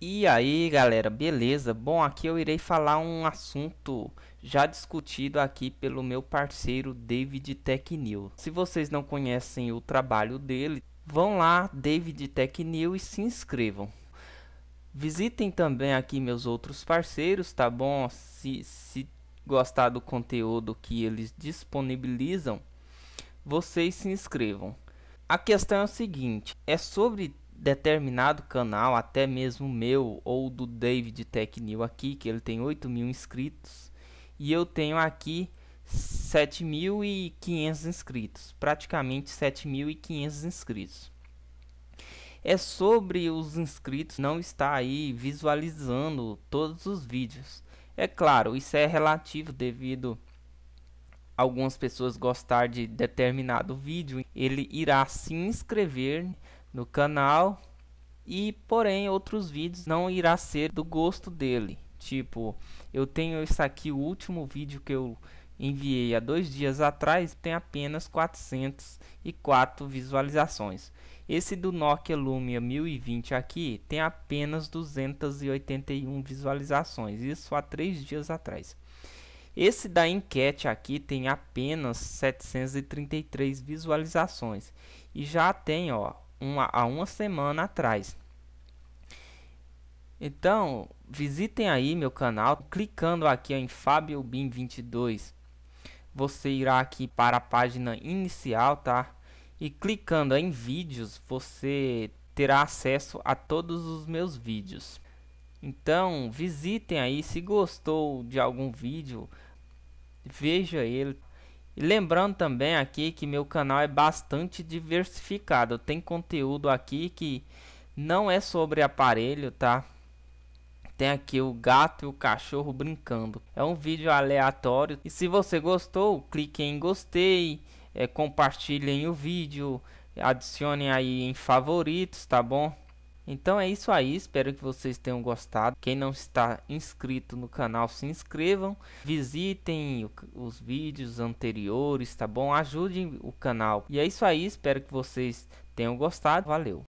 E aí galera, beleza? Bom, aqui eu irei falar um assunto já discutido aqui pelo meu parceiro David Tech New. Se vocês não conhecem o trabalho dele, vão lá David Tech New e se inscrevam. Visitem também aqui meus outros parceiros, tá bom? Se, se gostar do conteúdo que eles disponibilizam, vocês se inscrevam. A questão é o seguinte, é sobre determinado canal, até mesmo meu ou do David Tech New aqui, que ele tem 8 mil inscritos, e eu tenho aqui 7.500 inscritos, praticamente 7.500 inscritos. É sobre os inscritos não estar aí visualizando todos os vídeos. É claro, isso é relativo devido algumas pessoas gostar de determinado vídeo, ele irá se inscrever no canal e porém outros vídeos não irá ser do gosto dele. Tipo, eu tenho isso aqui, o último vídeo que eu enviei há dois dias atrás tem apenas 404 visualizações. Esse do Nokia Lumia 1020 aqui tem apenas 281 visualizações, isso há três dias atrás. Esse da enquete aqui tem apenas 733 visualizações e já tem ó uma, há uma semana atrás. Então, visitem aí meu canal, clicando aqui em Fábio Bin 22. Você irá aqui para a página inicial, tá? E clicando em vídeos, você terá acesso a todos os meus vídeos. Então, visitem aí se gostou de algum vídeo, veja ele, e lembrando também aqui que meu canal é bastante diversificado. Tem conteúdo aqui que não é sobre aparelho, tá? Tem aqui o gato e o cachorro brincando. É um vídeo aleatório. E se você gostou, clique em gostei, é, compartilhem o vídeo, adicione aí em favoritos, tá bom? Então é isso aí, espero que vocês tenham gostado. Quem não está inscrito no canal, se inscrevam. Visitem os vídeos anteriores, tá bom? Ajudem o canal. E é isso aí, espero que vocês tenham gostado. Valeu!